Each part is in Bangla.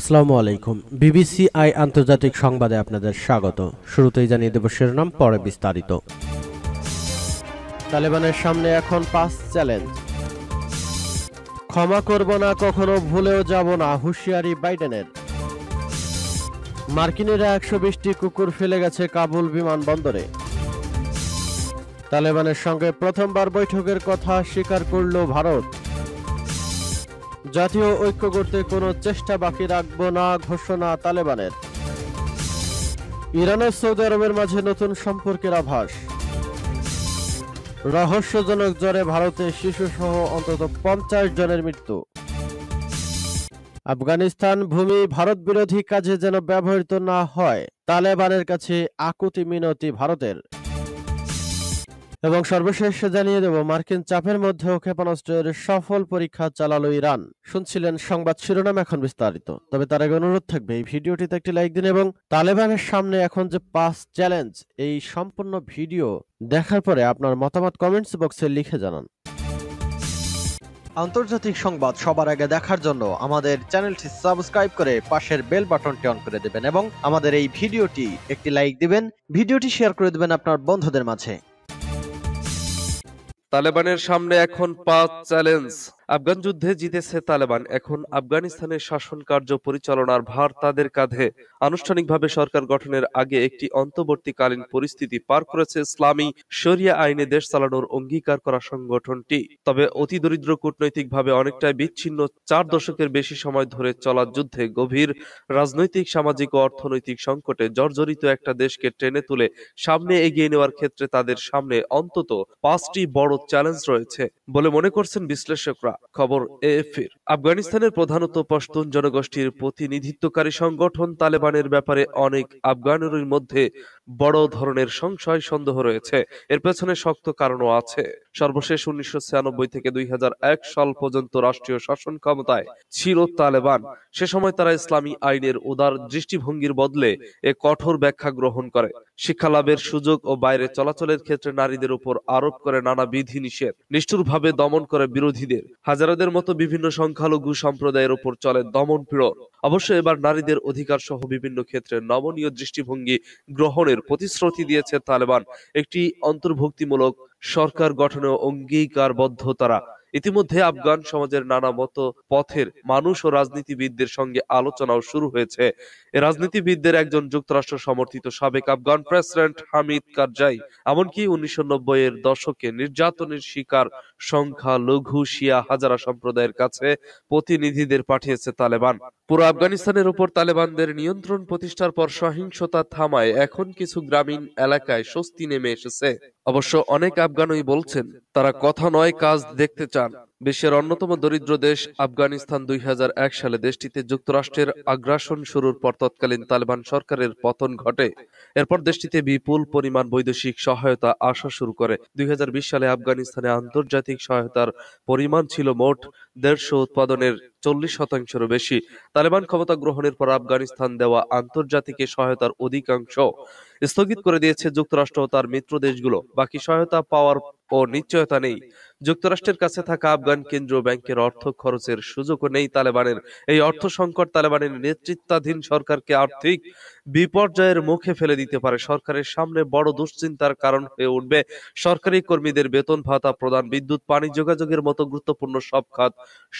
আসসালামু আলাইকুম বিবিসি আই আন্তর্জাতিক সংবাদে আপনাদের স্বাগত শুরুতেই জানিয়ে দেব শিরোনাম পরে বিস্তারিত তালেবানের সামনে এখন পাঁচ চ্যালেঞ্জ ক্ষমা করব না কখনো ভুলেও যাব না হুঁশিয়ারি বাইডেনের মার্কিনেরা একশো বিশটি কুকুর ফেলে গেছে কাবুল বিমানবন্দরে তালেবানের সঙ্গে প্রথমবার বৈঠকের কথা স্বীকার করল ভারত জাতীয় ঐক্য করতে কোনো চেষ্টা বাকি রাখব না ঘোষণা তালেবানের ইরানের সৌদি আরবের মাঝে নতুন সম্পর্কের আভাস রহস্যজনক জ্বরে ভারতে শিশুসহ অন্তত পঞ্চাশ জনের মৃত্যু আফগানিস্তান ভূমি ভারত বিরোধী কাজে যেন ব্যবহৃত না হয় তালেবানের কাছে আকুতি মিনতি ভারতের এবং সর্বশেষ জানিয়ে দেব মার্কিন চাপের মধ্যেও ক্ষেপণাস্ত্রের সফল পরীক্ষা চালালো ইরান শুনছিলেন সংবাদ শিরোনাম এখন বিস্তারিত তবে তার আগে অনুরোধ থাকবে এই ভিডিওটিতে একটি লাইক দিন এবং তালেবানের সামনে এখন যে পাস চ্যালেঞ্জ এই সম্পূর্ণ ভিডিও দেখার পরে আপনার মতামত কমেন্টস বক্সে লিখে জানান আন্তর্জাতিক সংবাদ সবার আগে দেখার জন্য আমাদের চ্যানেলটি সাবস্ক্রাইব করে পাশের বেল বাটনটি অন করে দেবেন এবং আমাদের এই ভিডিওটি একটি লাইক দিবেন ভিডিওটি শেয়ার করে দেবেন আপনার বন্ধুদের মাঝে তালেবানের সামনে এখন পাঁচ চ্যালেঞ্জ আফগান যুদ্ধে জিতেছে তালেবান এখন আফগানিস্তানের শাসন কার্য পরিচালনার ভার তাদের কাঁধে আনুষ্ঠানিকভাবে সরকার গঠনের আগে একটি অন্তর্বর্তীকালীন পরিস্থিতি পার করেছে ইসলামী শরিয়া আইনে দেশ চালানোর অঙ্গীকার করা সংগঠনটি তবে অতি দরিদ্র কূটনৈতিকভাবে অনেকটাই বিচ্ছিন্ন চার দশকের বেশি সময় ধরে চলা যুদ্ধে গভীর রাজনৈতিক সামাজিক ও অর্থনৈতিক সংকটে জর্জরিত একটা দেশকে টেনে তুলে সামনে এগিয়ে নেওয়ার ক্ষেত্রে তাদের সামনে অন্তত পাঁচটি বড় চ্যালেঞ্জ রয়েছে বলে মনে করছেন বিশ্লেষকরা খবর এএফের আফগানিস্তানের প্রধানত পশতুন জনগোষ্ঠীর প্রতিনিধিত্বকারী সংগঠন তালেবানের ব্যাপারে অনেক আফগানের মধ্যে বড় ধরনের সংশয় সন্দেহ রয়েছে এর পেছনে শক্ত কারণও আছে সর্বশেষ উনিশশো থেকে দুই সাল পর্যন্ত রাষ্ট্রীয় শাসন ক্ষমতায় ছিল তালেবান সে সময় তারা ইসলামী আইনের উদার দৃষ্টিভঙ্গির বদলে এ কঠোর ব্যাখ্যা গ্রহণ করে লাভের সুযোগ ও বাইরে চলাচলের ক্ষেত্রে নারীদের উপর আরোপ করে নানা বিধি নিষেধ নিষ্ঠুরভাবে দমন করে বিরোধীদের হাজারাদের মতো বিভিন্ন সংখ্যালঘু সম্প্রদায়ের উপর চলে দমন পীড়ন অবশ্য এবার নারীদের অধিকার সহ বিভিন্ন ক্ষেত্রে নমনীয় দৃষ্টিভঙ্গি গ্রহণের গঠনের প্রতিশ্রুতি দিয়েছে তালেবান একটি অন্তর্ভুক্তিমূলক সরকার গঠনে অঙ্গীকারবদ্ধ তারা ইতিমধ্যে আফগান সমাজের নানা মত পথের মানুষ ও রাজনীতিবিদদের সঙ্গে আলোচনাও শুরু হয়েছে রাজনীতিবিদদের একজন যুক্তরাষ্ট্র সমর্থিত সাবেক আফগান প্রেসিডেন্ট হামিদ কারজাই এমনকি উনিশশো এর দশকে নির্যাতনের শিকার লঘু শিয়া হাজারা সম্প্রদায়ের কাছে প্রতিনিধিদের পাঠিয়েছে তালেবান পুরো আফগানিস্তানের উপর তালেবানদের নিয়ন্ত্রণ প্রতিষ্ঠার পর সহিংসতা থামায় এখন কিছু গ্রামীণ এলাকায় স্বস্তি নেমে এসেছে অবশ্য অনেক আফগানই বলছেন তারা কথা নয় কাজ দেখতে চান চান বিশ্বের অন্যতম দরিদ্র দেশ আফগানিস্তান দুই সালে দেশটিতে যুক্তরাষ্ট্রের আগ্রাসন শুরুর পর তৎকালীন তালেবান সরকারের পতন ঘটে এরপর দেশটিতে বিপুল পরিমাণ বৈদেশিক সহায়তা আসা শুরু করে দুই সালে আফগানিস্তানে আন্তর্জাতিক সহায়তার পরিমাণ ছিল মোট দেড়শো উৎপাদনের চল্লিশ শতাংশেরও বেশি তালেবান ক্ষমতা গ্রহণের পর আফগানিস্তান দেওয়া আন্তর্জাতিক সহায়তার অধিকাংশ স্থগিত করে দিয়েছে যুক্তরাষ্ট্র ও তার মিত্র দেশগুলো বাকি সহায়তা পাওয়ার ও নিশ্চয়তা নেই যুক্তরাষ্ট্রের কাছে থাকা আফগান কেন্দ্রীয় ব্যাংকের অর্থ খরচের সুযোগও নেই তালেবানের এই অর্থ সংকট তালেবানের নেতৃত্বাধীন সরকারকে আর্থিক বিপর্যয়ের মুখে ফেলে দিতে পারে সরকারের সামনে বড় দুশ্চিন্তার কারণ হয়ে উঠবে সরকারি কর্মীদের বেতন ভাতা প্রদান বিদ্যুৎ পানি যোগাযোগের মতো গুরুত্বপূর্ণ সব খাত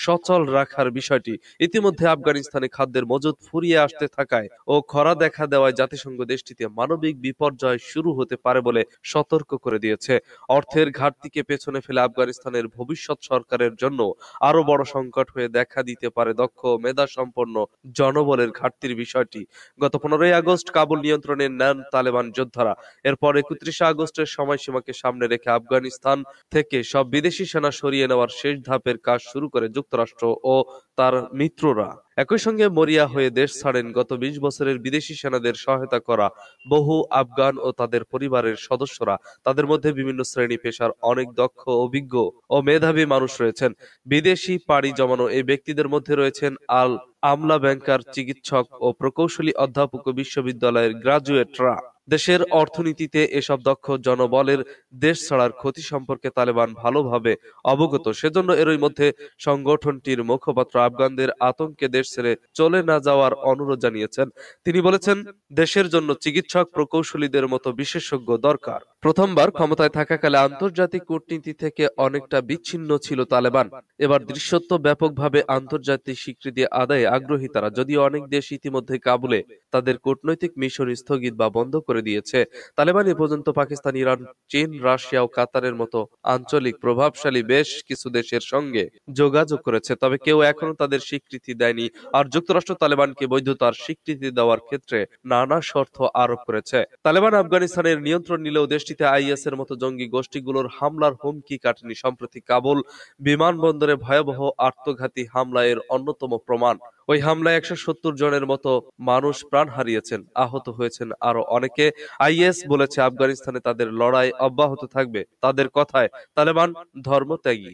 সচল রাখার বিষয়টি ইতিমধ্যে আফগানিস্তানে খাদ্যের মজুদ ফুরিয়ে আসতে থাকায় ও খরা দেখা দেওয়ায় জাতিসংঘ দেশটিতে মানবিক বিপর্যয় শুরু হতে পারে বলে সতর্ক করে দিয়েছে অর্থের ঘাটতিকে পেছনে ফেলে আফগান আফগানিস্তানের ভবিষ্যৎ সরকারের জন্য আরো বড় সংকট হয়ে দেখা দিতে পারে দক্ষ মেধা সম্পন্ন জনবলের ঘাটতির বিষয়টি গত পনেরোই আগস্ট কাবুল নিয়ন্ত্রণে নেন তালেবান যোদ্ধারা এরপর একত্রিশে আগস্টের সময়সীমাকে সামনে রেখে আফগানিস্তান থেকে সব বিদেশি সেনা সরিয়ে নেওয়ার শেষ ধাপের কাজ শুরু করে যুক্তরাষ্ট্র ও তার মিত্ররা একই সঙ্গে মরিয়া হয়ে দেশ ছাড়েন গত বিশ বছরের বিদেশি সেনাদের সহায়তা করা বহু আফগান ও তাদের পরিবারের সদস্যরা তাদের মধ্যে বিভিন্ন শ্রেণী পেশার অনেক দক্ষ অভিজ্ঞ ও মেধাবী মানুষ রয়েছেন বিদেশি পাড়ি জমানো এই ব্যক্তিদের মধ্যে রয়েছেন আল আমলা ব্যাংকার চিকিৎসক ও প্রকৌশলী অধ্যাপক বিশ্ববিদ্যালয়ের গ্রাজুয়েটরা দেশের অর্থনীতিতে এসব দক্ষ জনবলের দেশ ছাড়ার ক্ষতি সম্পর্কে তালেবান ভালোভাবে অবগত সেজন্য এরই মধ্যে সংগঠনটির মুখপাত্র আফগানদের আতঙ্কে দেশ ছেড়ে চলে না যাওয়ার অনুরোধ জানিয়েছেন তিনি বলেছেন দেশের জন্য চিকিৎসক প্রকৌশলীদের মতো বিশেষজ্ঞ দরকার প্রথমবার ক্ষমতায় থাকাকালে আন্তর্জাতিক কূটনীতি থেকে অনেকটা বিচ্ছিন্ন ছিল তালেবান এবার দৃশ্যত্ব ব্যাপকভাবে আন্তর্জাতিক স্বীকৃতি আদায়ে আগ্রহী তারা যদিও অনেক দেশ ইতিমধ্যে কাবুলে তাদের কূটনৈতিক মিশন স্থগিত বা বন্ধ করে করে দিয়েছে তালেবান এ পর্যন্ত পাকিস্তান ইরান চীন রাশিয়া ও কাতারের মতো আঞ্চলিক প্রভাবশালী বেশ কিছু দেশের সঙ্গে যোগাযোগ করেছে তবে কেউ এখনো তাদের স্বীকৃতি দেয়নি আর যুক্তরাষ্ট্র তালেবানকে বৈধতার স্বীকৃতি দেওয়ার ক্ষেত্রে নানা শর্ত আরোপ করেছে তালেবান আফগানিস্তানের নিয়ন্ত্রণ নিলেও দেশটিতে আইএস এর মতো জঙ্গি গোষ্ঠীগুলোর হামলার হুমকি কাটেনি সম্প্রতি কাবুল বিমানবন্দরে ভয়াবহ আত্মঘাতী হামলা এর অন্যতম প্রমাণ ওই হামলায় একশো সত্তর জনের মতো মানুষ প্রাণ হারিয়েছেন আহত হয়েছেন আরো অনেকে আইএস বলেছে আফগানিস্তানে তাদের লড়াই অব্যাহত থাকবে তাদের কথায় তালেবান ধর্মত্যাগী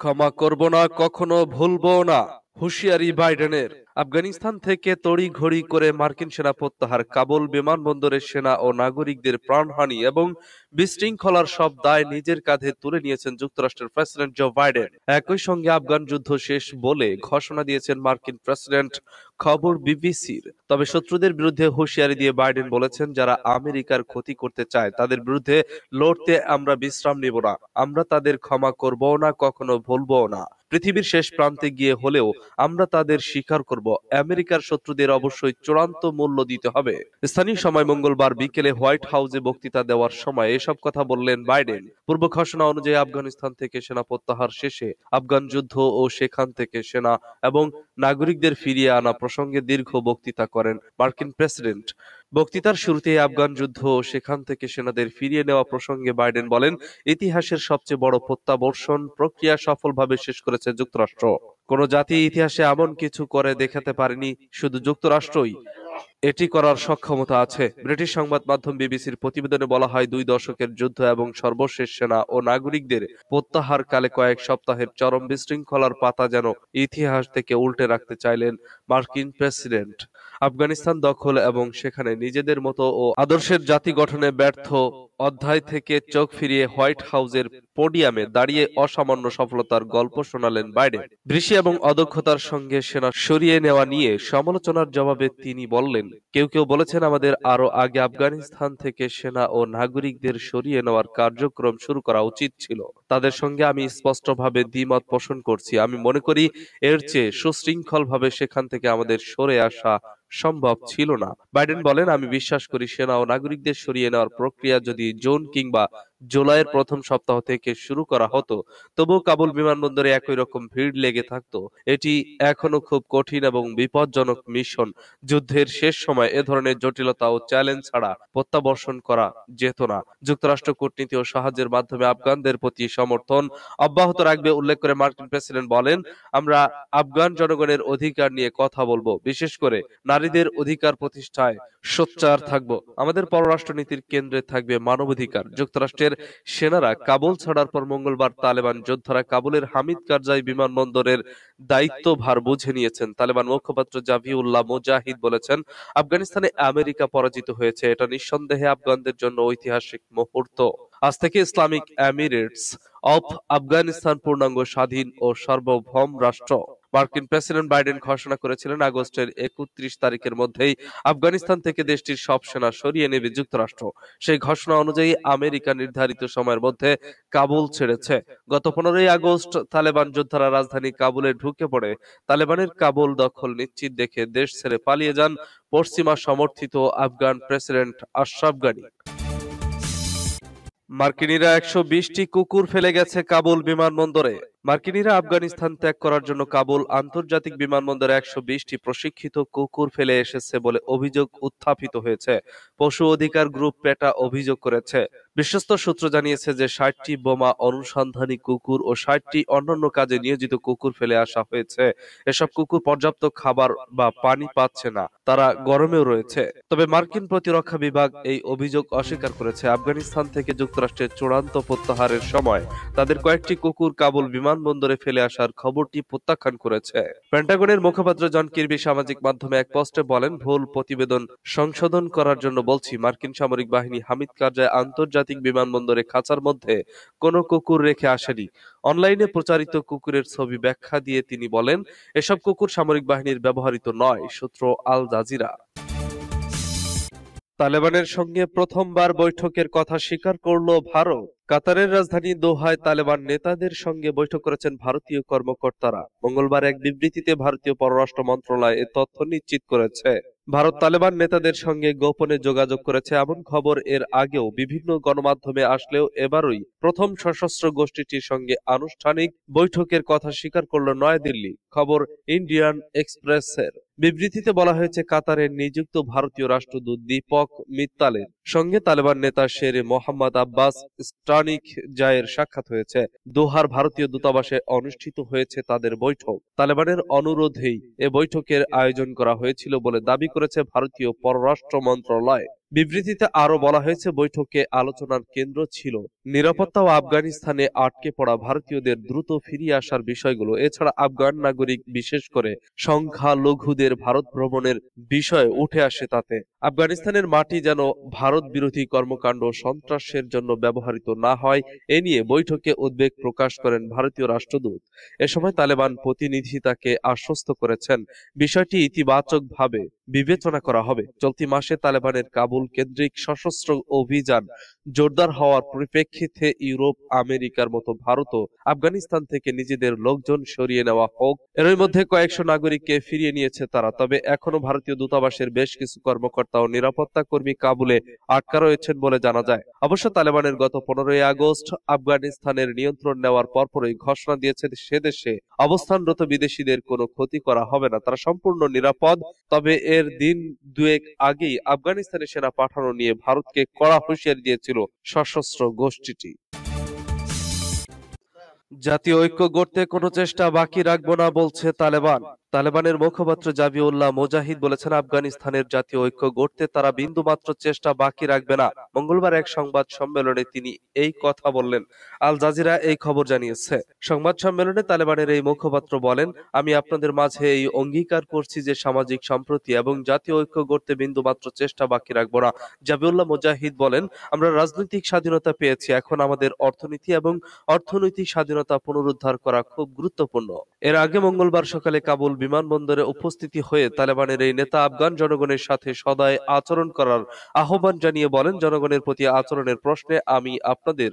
ক্ষমা করব না কখনো ভুলবো না হুঁশিয়ারি বাইডেনের আফগানিস্তান থেকে তড়ি ঘড়ি করে মার্কিন সেনা প্রত্যাহার কাবুল বিমানবন্দরে সেনা ও নাগরিকদের প্রাণহানি এবং বিশৃঙ্খলার সব দায় নিজের কাঁধে তুলে নিয়েছেন যুক্তরাষ্ট্রের প্রেসিডেন্ট জো বাইডেন একই সঙ্গে আফগান যুদ্ধ শেষ বলে ঘোষণা দিয়েছেন মার্কিন প্রেসিডেন্ট খবর বিবিসির তবে শত্রুদের বিরুদ্ধে হুঁশিয়ারি দিয়ে বাইডেন বলেছেন যারা আমেরিকার ক্ষতি করতে চায় তাদের বিরুদ্ধে লড়তে আমরা বিশ্রাম নেব না আমরা তাদের ক্ষমা করবও না কখনো ভুলবও না পৃথিবীর শেষ প্রান্তে গিয়ে হলেও আমরা তাদের স্বীকার করব আমেরিকার শত্রুদের অবশ্যই চূড়ান্ত মূল্য দিতে হবে স্থানীয় সময় মঙ্গলবার বিকেলে হোয়াইট হাউসে বক্তৃতা দেওয়ার সময় এসব কথা বললেন বাইডেন পূর্ব ঘোষণা অনুযায়ী আফগানিস্তান থেকে সেনা প্রত্যাহার শেষে আফগান যুদ্ধ ও সেখান থেকে সেনা এবং নাগরিকদের ফিরিয়ে আনা প্রসঙ্গে দীর্ঘ বক্তৃতা করেন মার্কিন প্রেসিডেন্ট বক্তৃতার শুরুতে আফগান যুদ্ধ সেখান থেকে সেনাদের ফিরিয়ে নেওয়া প্রসঙ্গে বাইডেন বলেন ইতিহাসের সবচেয়ে বড় প্রত্যাবর্ষণ প্রক্রিয়া সফলভাবে শেষ করেছে যুক্তরাষ্ট্র কোন জাতি ইতিহাসে এমন কিছু করে দেখাতে পারেনি শুধু যুক্তরাষ্ট্রই এটি করার সক্ষমতা আছে ব্রিটিশ সংবাদ মাধ্যম বিবিসির প্রতিবেদনে বলা হয় দুই দশকের যুদ্ধ এবং সর্বশেষ সেনা ও নাগরিকদের প্রত্যাহার কালে কয়েক সপ্তাহের চরম বিশৃঙ্খলার পাতা যেন ইতিহাস থেকে উল্টে রাখতে চাইলেন মার্কিন প্রেসিডেন্ট আফগানিস্তান দখল এবং সেখানে নিজেদের মতো ও আদর্শের জাতি গঠনে ব্যর্থ অধ্যায় থেকে চোখ ফিরিয়ে হোয়াইট হাউসের পোডিয়ামে দাঁড়িয়ে অসামান্য সফলতার গল্প শোনালেন বাইডেন বৃষ্টি এবং অদক্ষতার সঙ্গে সেনা সরিয়ে নেওয়া নিয়ে সমালোচনার জবাবে তিনি বললেন কেউ কেউ বলেছেন আমাদের আরো আগে আফগানিস্তান থেকে সেনা ও নাগরিকদের সরিয়ে নেওয়ার কার্যক্রম শুরু করা উচিত ছিল তাদের সঙ্গে আমি স্পষ্টভাবে দ্বিমত পোষণ করছি আমি মনে করি এর চেয়ে সুশৃঙ্খলভাবে সেখান থেকে আমাদের সরে আসা সম্ভব ছিল না বাইডেন বলেন আমি বিশ্বাস করি সেনা ও নাগরিকদের সরিয়ে নেওয়ার প্রক্রিয়া যদি যদি জোন কিংবা জুলাইয়ের প্রথম সপ্তাহ থেকে শুরু করা হতো তবু কাবুল বিমানবন্দরে একই রকম ভিড় লেগে থাকতো এটি এখনো খুব কঠিন এবং বিপজ্জনক মিশন যুদ্ধের শেষ সময় এ ধরনের জটিলতা ও চ্যালেঞ্জ ছাড়া প্রত্যাবর্ষণ করা যেত না যুক্তরাষ্ট্র কূটনীতি ও সাহায্যের মাধ্যমে আফগানদের প্রতি সমর্থন অব্যাহত রাখবে উল্লেখ করে মার্কিন প্রেসিডেন্ট বলেন আমরা আফগান জনগণের অধিকার নিয়ে কথা বলবো বিশেষ করে নারীদের অধিকার প্রতিষ্ঠায় সোচ্চার থাকবো আমাদের পররাষ্ট্র নীতির কেন্দ্রে থাকবে মানবাধিকার যুক্তরাষ্ট্রের দেশের সেনারা কাবুল ছাড়ার পর মঙ্গলবার তালেবান যোদ্ধারা কাবুলের হামিদ কারজাই বিমানবন্দরের দায়িত্বভার বুঝে নিয়েছেন তালেবান মুখপাত্র জাভিউল্লাহ মুজাহিদ বলেছেন আফগানিস্তানে আমেরিকা পরাজিত হয়েছে এটা নিঃসন্দেহে আফগানদের জন্য ঐতিহাসিক মুহূর্ত আজ থেকে ইসলামিক এমিরেটস অফ আফগানিস্তান পূর্ণাঙ্গ স্বাধীন ও সার্বভৌম রাষ্ট্র মার্কিন প্রেসিডেন্ট বাইডেন ঘোষণা করেছিলেন আগস্টের একত্রিশ তারিখের মধ্যেই আফগানিস্তান থেকে দেশটির সব সেনা সরিয়ে নেবে যুক্তরাষ্ট্র সেই ঘোষণা অনুযায়ী আমেরিকা নির্ধারিত সময়ের মধ্যে কাবুল ছেড়েছে গত পনেরোই আগস্ট তালেবান যোদ্ধারা রাজধানী কাবুলে ঢুকে পড়ে তালেবানের কাবুল দখল নিশ্চিত দেখে দেশ ছেড়ে পালিয়ে যান পশ্চিমা সমর্থিত আফগান প্রেসিডেন্ট আশরাফ গানি মার্কিনিরা একশো বিশটি কুকুর ফেলে গেছে কাবুল বিমানবন্দরে মার্কিনিরা আফগানিস্তান ত্যাগ করার জন্য কাবুল আন্তর্জাতিক বিমানবন্দরে একশো বিশটি প্রশিক্ষিত কুকুর ফেলে এসেছে বলে অভিযোগ উত্থাপিত হয়েছে পশু অধিকার গ্রুপ পেটা অভিযোগ করেছে বিশ্বস্ত সূত্র জানিয়েছে যে ষাটটি বোমা অনুসন্ধানী কুকুর ও ষাটটি অন্যান্য কাজে নিয়োজিত কুকুর ফেলে আসা হয়েছে এসব কুকুর পর্যাপ্ত খাবার বা পানি পাচ্ছে না তারা গরমেও রয়েছে তবে মার্কিন প্রতিরক্ষা বিভাগ এই অভিযোগ অস্বীকার করেছে আফগানিস্তান থেকে যুক্তরাষ্ট্রের চূড়ান্ত প্রত্যাহারের সময় তাদের কয়েকটি কুকুর কাবুল বিমান বিমানবন্দরে ফেলে আসার খবরটি প্রত্যাখ্যান করেছে পেন্টাগনের মুখপাত্র জন কির্বি সামাজিক মাধ্যমে এক পোস্টে বলেন ভুল প্রতিবেদন সংশোধন করার জন্য বলছি মার্কিন সামরিক বাহিনী হামিদ কারজায় আন্তর্জাতিক বিমানবন্দরে খাঁচার মধ্যে কোনো কুকুর রেখে আসেনি অনলাইনে প্রচারিত কুকুরের ছবি ব্যাখ্যা দিয়ে তিনি বলেন এসব কুকুর সামরিক বাহিনীর ব্যবহৃত নয় সূত্র আল জাজিরা তালেবানের সঙ্গে প্রথমবার বৈঠকের কথা স্বীকার করল ভারত কাতারের রাজধানী দোহায় তালেবান নেতাদের সঙ্গে বৈঠক করেছেন ভারতীয় কর্মকর্তারা মঙ্গলবার এক বিবৃতিতে ভারতীয় পররাষ্ট্র মন্ত্রণালয় এ তথ্য নিশ্চিত করেছে ভারত তালেবান নেতাদের সঙ্গে গোপনে যোগাযোগ করেছে এমন খবর এর আগেও বিভিন্ন গণমাধ্যমে আসলেও এবারই প্রথম সশস্ত্র গোষ্ঠীটির সঙ্গে আনুষ্ঠানিক বৈঠকের কথা স্বীকার করল নয়াদিল্লি খবর ইন্ডিয়ান এক্সপ্রেসের বিবৃতিতে বলা হয়েছে কাতারে নিযুক্ত ভারতীয় রাষ্ট্রদূত দীপক মিত্তালের সঙ্গে তালেবান নেতা শের মোহাম্মদ আব্বাস স্টানিক জায়ের সাক্ষাৎ হয়েছে দোহার ভারতীয় দূতাবাসে অনুষ্ঠিত হয়েছে তাদের বৈঠক তালেবানের অনুরোধেই এ বৈঠকের আয়োজন করা হয়েছিল বলে দাবি করেছে ভারতীয় পররাষ্ট্র মন্ত্রণালয় বিবৃতিতে আরও বলা হয়েছে বৈঠকে আলোচনার কেন্দ্র ছিল নিরাপত্তা ও আফগানিস্তানে আটকে পড়া ভারতীয়দের দ্রুত ফিরিয়ে আসার বিষয়গুলো এছাড়া আফগান নাগরিক বিশেষ করে সংখ্যালঘুদের ভারত ভ্রমণের বিষয় উঠে আসে তাতে আফগানিস্তানের মাটি যেন ভারত বিরোধী কর্মকাণ্ড সন্ত্রাসের জন্য ব্যবহৃত না হয় এ নিয়ে বৈঠকে উদ্বেগ প্রকাশ করেন ভারতীয় রাষ্ট্রদূত এ সময় তালেবান প্রতিনিধি তাকে আশ্বস্ত করেছেন বিষয়টি ইতিবাচকভাবে বিবেচনা করা হবে চলতি মাসে তালেবানের কাবুল কেন্দ্রিক সশস্ত্র অভিযান জোরদার হওয়ার পরিপ্রেক্ষিতে ইউরোপ আমেরিকার মতো ভারতও আফগানিস্তান থেকে নিজেদের লোকজন সরিয়ে নেওয়া হোক এর মধ্যে কয়েকশো নাগরিককে ফিরিয়ে নিয়েছে তারা তবে এখনো ভারতীয় দূতাবাসের বেশ কিছু কর্মকর্তা ও নিরাপত্তা কর্মী কাবুলে আটকা রয়েছেন বলে জানা যায় অবশ্য তালেবানের গত পনেরোই আগস্ট আফগানিস্তানের নিয়ন্ত্রণ নেওয়ার পরপরই ঘোষণা দিয়েছে সে দেশে অবস্থানরত বিদেশিদের কোনো ক্ষতি করা হবে না তারা সম্পূর্ণ নিরাপদ তবে এর এর দিন দুয়েক আগেই আফগানিস্তানে সেনা পাঠানো নিয়ে ভারতকে কড়া হুঁশিয়ারি দিয়েছিল সশস্ত্র গোষ্ঠীটি জাতীয় ঐক্য গড়তে কোনো চেষ্টা বাকি রাখবো না বলছে তালেবান তালেবানের মুখপাত্র জাবিউল্লাহ মোজাহিদ বলেছেন আফগানিস্তানের জাতীয় ঐক্য গড়তে তারা বিন্দুমাত্র চেষ্টা বাকি রাখবে না মঙ্গলবার এক সংবাদ সম্মেলনে তিনি এই কথা বললেন আল জাজিরা এই খবর জানিয়েছে সংবাদ সম্মেলনে তালেবানের এই মুখপাত্র বলেন আমি আপনাদের মাঝে এই অঙ্গীকার করছি যে সামাজিক সম্প্রতি এবং জাতীয় ঐক্য গড়তে বিন্দুমাত্র চেষ্টা বাকি রাখবো না জাবিউল্লাহ মোজাহিদ বলেন আমরা রাজনৈতিক স্বাধীনতা পেয়েছি এখন আমাদের অর্থনীতি এবং অর্থনৈতিক স্বাধীনতা পুনরুদ্ধার করা খুব গুরুত্বপূর্ণ এর আগে মঙ্গলবার সকালে কাবুল বিমানবন্দরে উপস্থিতি হয়ে তালেবানের এই নেতা আফগান জনগণের সাথে সদায় আচরণ করার আহ্বান জানিয়ে বলেন জনগণের প্রতি আচরণের প্রশ্নে আমি আপনাদের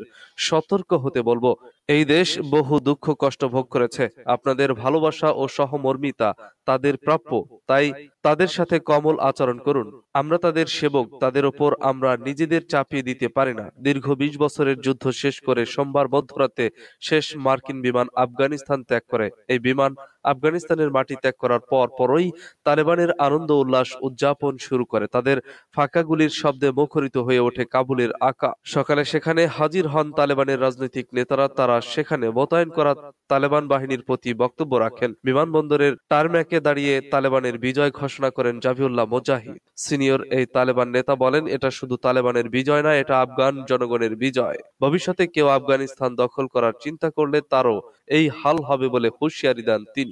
সতর্ক হতে বলবো এই দেশ বহু দুঃখ কষ্ট ভোগ করেছে আপনাদের ভালোবাসা ও সহমর্মিতা তাদের প্রাপ্য তাই তাদের সাথে কমল আচরণ করুন আমরা তাদের সেবক তাদের ওপর আমরা নিজেদের চাপিয়ে দিতে পারি না দীর্ঘ বিশ বছরের যুদ্ধ শেষ করে সোমবার মধ্যরাতে শেষ মার্কিন বিমান আফগানিস্তান ত্যাগ করে এই বিমান আফগানিস্তানের মাটি ত্যাগ করার পর পরই তালেবানের আনন্দ উল্লাস উদযাপন শুরু করে তাদের ফাঁকা গুলির শব্দে মুখরিত হয়ে ওঠে কাবুলের আকা সকালে সেখানে হাজির হন তালেবানের রাজনৈতিক নেতারা তারা সেখানে মোতায়েন করা তালেবান বাহিনীর প্রতি বক্তব্য রাখেন বিমানবন্দরের টার্ম্যাকে দাঁড়িয়ে তালেবানের বিজয় ঘোষণা করেন জাভিউল্লাহ মোজাহিদ সিনিয়র এই তালেবান নেতা বলেন এটা শুধু তালেবানের বিজয় না এটা আফগান জনগণের বিজয় ভবিষ্যতে কেউ আফগানিস্তান দখল করার চিন্তা করলে তারও এই হাল হবে বলে হুঁশিয়ারি দেন তিনি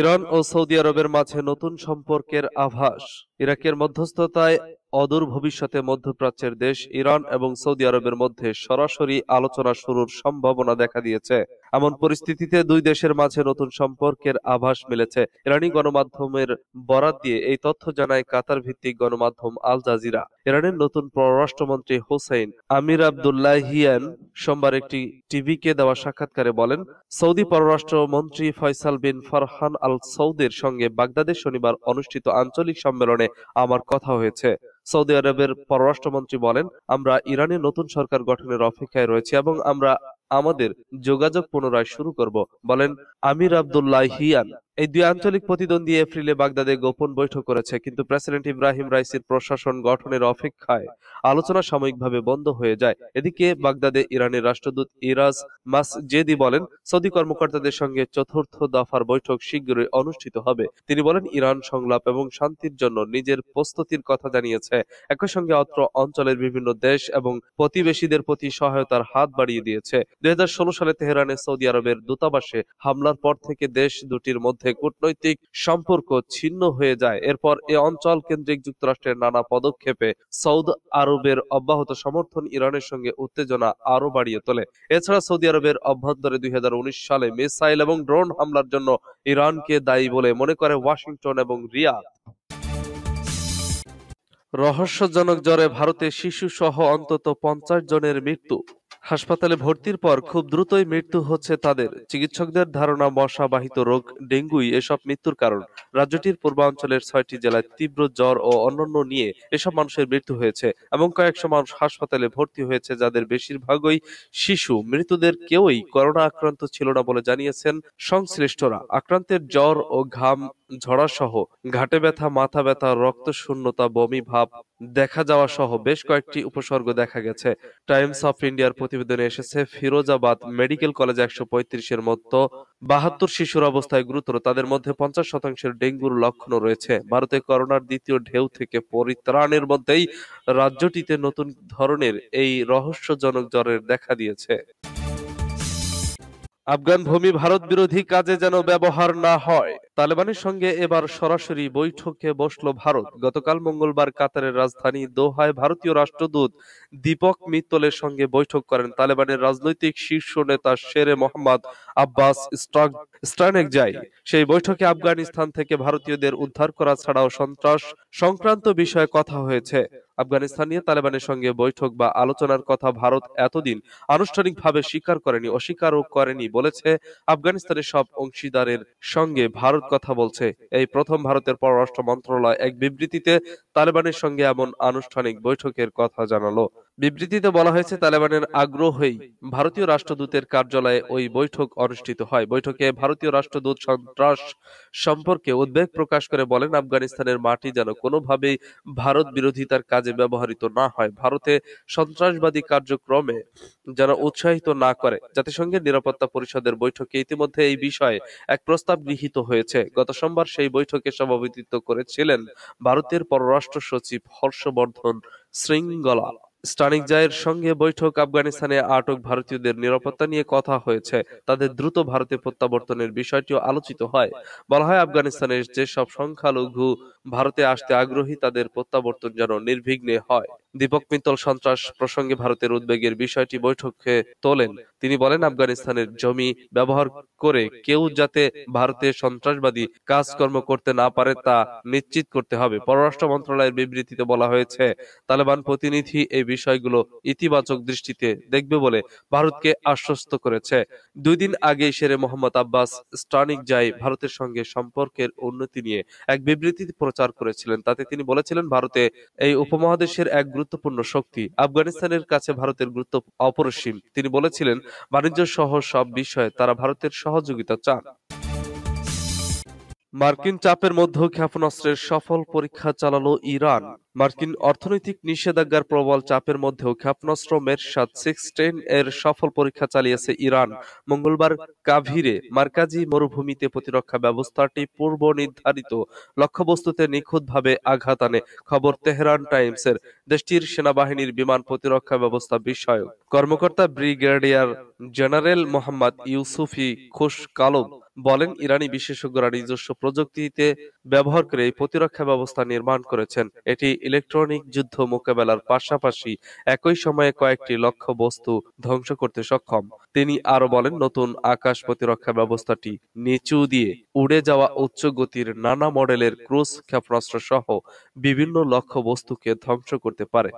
ইরান ও সৌদি আরবের মাঝে নতুন সম্পর্কের আভাস ইরাকের মধ্যস্থতায় অদূর ভবিষ্যতে মধ্যপ্রাচ্যের দেশ ইরান এবং সৌদি আরবের মধ্যে সরাসরি আলোচনা শুরুর সম্ভাবনা দেখা দিয়েছে এমন পরিস্থিতিতে দুই দেশের মাঝে নতুন সম্পর্কের আভাস মিলেছে ইরানি গণমাধ্যমের বরাত দিয়ে এই তথ্য জানায় কাতার ভিত্তিক গণমাধ্যম আল জাজিরা ইরানের নতুন পররাষ্ট্রমন্ত্রী হোসেন আমির আবদুল্লাহিয়ান সোমবার একটি টিভিকে দেওয়া সাক্ষাৎকারে বলেন সৌদি পররাষ্ট্রমন্ত্রী ফয়সাল বিন ফারহান আল সৌদের সঙ্গে বাগদাদে শনিবার অনুষ্ঠিত আঞ্চলিক সম্মেলনে আমার কথা হয়েছে সৌদি আরবের পররাষ্ট্রমন্ত্রী বলেন আমরা ইরানের নতুন সরকার গঠনের অপেক্ষায় রয়েছি এবং আমরা আমাদের যোগাযোগ পুনরায় শুরু করব বলেন আমির আবদুল্লাহ হিয়ান এই দুই আঞ্চলিক প্রতিদ্বন্দ্বী এপ্রিলে বাগদাদে গোপন বৈঠক করেছে কিন্তু প্রেসিডেন্ট ইব্রাহিম রাইসির প্রশাসন গঠনের অপেক্ষায় আলোচনা সাময়িকভাবে বন্ধ হয়ে যায় এদিকে বাগদাদে ইরানের রাষ্ট্রদূত ইরাজ মাসজেদি বলেন সৌদি কর্মকর্তাদের সঙ্গে চতুর্থ দফার বৈঠক শীঘ্রই অনুষ্ঠিত হবে তিনি বলেন ইরান সংলাপ এবং শান্তির জন্য নিজের প্রস্তুতির কথা জানিয়েছে একই সঙ্গে অত্র অঞ্চলের বিভিন্ন দেশ এবং প্রতিবেশীদের প্রতি সহায়তার হাত বাড়িয়ে দিয়েছে দুই সালে তেহরানে সৌদি আরবের দূতাবাসে হামলার পর থেকে দেশ দুটির মধ্যে মধ্যে কূটনৈতিক সম্পর্ক ছিন্ন হয়ে যায় এরপর এ অঞ্চল কেন্দ্রিক যুক্তরাষ্ট্রের নানা পদক্ষেপে সৌদ আরবের অব্যাহত সমর্থন ইরানের সঙ্গে উত্তেজনা আরো বাড়িয়ে তোলে এছাড়া সৌদি আরবের অভ্যন্তরে দুই সালে মিসাইল এবং ড্রোন হামলার জন্য ইরানকে দায়ী বলে মনে করে ওয়াশিংটন এবং রিয়া রহস্যজনক জ্বরে ভারতে সহ অন্তত পঞ্চাশ জনের মৃত্যু হাসপাতালে ভর্তির পর খুব দ্রুতই মৃত্যু হচ্ছে তাদের চিকিৎসকদের ধারণা মশা বাহিত রোগ ডেঙ্গুই এসব মৃত্যুর কারণ রাজ্যটির পূর্বাঞ্চলের ছয়টি জেলায় তীব্র জ্বর ও অন্যান্য নিয়ে এসব মানুষের মৃত্যু হয়েছে এবং কয়েকশো মানুষ হাসপাতালে ভর্তি হয়েছে যাদের বেশিরভাগই শিশু মৃতদের কেউই করোনা আক্রান্ত ছিল না বলে জানিয়েছেন সংশ্লিষ্টরা আক্রান্তের জ্বর ও ঘাম ঝরাসহ ঘাটে ব্যথা মাথা ব্যথা রক্তশূন্যতা বমি ভাব দেখা যাওয়া সহ বেশ কয়েকটি উপসর্গ দেখা গেছে টাইমস অফ ইন্ডিয়ার প্রতিবেদনে এসেছে ফিরোজাবাদ মেডিকেল কলেজ একশো পঁয়ত্রিশের মতো বাহাত্তর শিশুর অবস্থায় গুরুতর তাদের মধ্যে পঞ্চাশ শতাংশের ডেঙ্গুর লক্ষণও রয়েছে ভারতে করোনার দ্বিতীয় ঢেউ থেকে পরিত্রাণের মধ্যেই রাজ্যটিতে নতুন ধরনের এই রহস্যজনক জ্বরের দেখা দিয়েছে আফগান ভূমি ভারত বিরোধী কাজে যেন ব্যবহার না হয় তালেবানের সঙ্গে এবার সরাসরি বৈঠকে বসল ভারত গতকাল মঙ্গলবার কাতারের রাজধানী দোহায় ভারতীয় রাষ্ট্রদূত দীপক মিত্তলের সঙ্গে বৈঠক করেন তালেবানের রাজনৈতিক শীর্ষ নেতা শেরে মোহাম্মদ আব্বাস স্ট্রানেকজাই সেই বৈঠকে আফগানিস্তান থেকে ভারতীয়দের উদ্ধার করা ছাড়াও সন্ত্রাস সংক্রান্ত বিষয়ে কথা হয়েছে আফগানিস্তান নিয়ে তালেবানের সঙ্গে বৈঠক বা আলোচনার কথা ভারত এতদিন আনুষ্ঠানিকভাবে স্বীকার করেনি অস্বীকারও করেনি বলেছে আফগানিস্তানের সব অংশীদারের সঙ্গে ভারত কথা বলছে এই প্রথম ভারতের পররাষ্ট্র মন্ত্রণালয় এক বিবৃতিতে তালেবানের সঙ্গে এমন আনুষ্ঠানিক বৈঠকের কথা জানালো বিবৃতিতে বলা হয়েছে তালেবানের আগ্রহেই ভারতীয় রাষ্ট্রদূতের কার্যালয়ে ওই বৈঠক অনুষ্ঠিত হয় বৈঠকে ভারতীয় রাষ্ট্রদূত সন্ত্রাস সম্পর্কে উদ্বেগ প্রকাশ করে বলেন আফগানিস্তানের মাটি যেন কোনোভাবেই ভারত বিরোধিতার কাজে ব্যবহৃত না হয় ভারতে সন্ত্রাসবাদী কার্যক্রমে যেন উৎসাহিত না করে জাতিসংঘের নিরাপত্তা পরিষদের বৈঠকে ইতিমধ্যে এই বিষয়ে এক প্রস্তাব গৃহীত হয়েছে গত সোমবার সেই বৈঠকে সভাপতিত্ব করেছিলেন ভারতের পররাষ্ট্র সচিব হর্ষবর্ধন শৃঙ্গলা জায়ের সঙ্গে বৈঠক আফগানিস্তানে আটক ভারতীয়দের নিরাপত্তা নিয়ে কথা হয়েছে তাদের দ্রুত ভারতে প্রত্যাবর্তনের বিষয়টিও আলোচিত হয় বলা হয় আফগানিস্তানের যেসব সংখ্যালঘু ভারতে আসতে আগ্রহী তাদের প্রত্যাবর্তন যেন নির্বিঘ্নে হয় দীপক মিত্তল সন্ত্রাস প্রসঙ্গে ভারতের উদ্বেগের বিষয়টি বৈঠকে তোলেন তিনি বলেন আফগানিস্তানের জমি ব্যবহার করে কেউ যাতে ভারতে সন্ত্রাসবাদী কাজকর্ম করতে না পারে তা নিশ্চিত করতে হবে পররাষ্ট্র মন্ত্রণালয়ের বিবৃতিতে বলা হয়েছে তালেবান প্রতিনিধি এই বিষয়গুলো ইতিবাচক দৃষ্টিতে দেখবে বলে ভারতকে আশ্বস্ত করেছে দুই দিন আগে শেরে মোহাম্মদ আব্বাস স্টানিক যাই ভারতের সঙ্গে সম্পর্কের উন্নতি নিয়ে এক বিবৃতি প্রচার করেছিলেন তাতে তিনি বলেছিলেন ভারতে এই উপমহাদেশের এক গুরুত্ব গুরুত্বপূর্ণ শক্তি আফগানিস্তানের কাছে ভারতের গুরুত্ব অপরিসীম তিনি বলেছিলেন বাণিজ্য সহ সব বিষয়ে তারা ভারতের সহযোগিতা চান মার্কিন চাপের মধ্যেও ক্ষেপণাস্ত্রের সফল পরীক্ষা চালালো ইরান মার্কিন অর্থনৈতিক নিষেধাজ্ঞার প্রবল চাপের মধ্যেও ক্ষেপণাস্ত্র সাত সিক্স টেন এর সফল পরীক্ষা চালিয়েছে ইরান মঙ্গলবার কাভিরে মার্কাজি মরুভূমিতে প্রতিরক্ষা ব্যবস্থাটি পূর্ব নির্ধারিত লক্ষ্যবস্তুতে নিখুঁতভাবে আঘাত আনে খবর তেহরান টাইমসের দেশটির সেনাবাহিনীর বিমান প্রতিরক্ষা ব্যবস্থা বিষয়ক কর্মকর্তা ব্রিগেডিয়ার জেনারেল মোহাম্মদ ইউসুফি খুশ কালব বলেন ইরানি বিশেষজ্ঞরা নিজস্ব প্রযুক্তিতে ব্যবহার করে এই প্রতিরক্ষা ব্যবস্থা নির্মাণ করেছেন এটি ইলেকট্রনিক যুদ্ধ মোকাবেলার পাশাপাশি একই সময়ে কয়েকটি লক্ষ্য বস্তু ধ্বংস করতে সক্ষম তিনি আরো বলেন নতুন আকাশ প্রতিরক্ষা ব্যবস্থাটি নিচু দিয়ে উড়ে যাওয়া উচ্চ গতির নানা মডেলের ক্রুজ ক্ষেপণাস্ত্র সহ বিভিন্ন লক্ষ্য বস্তুকে ধ্বংস করতে পারে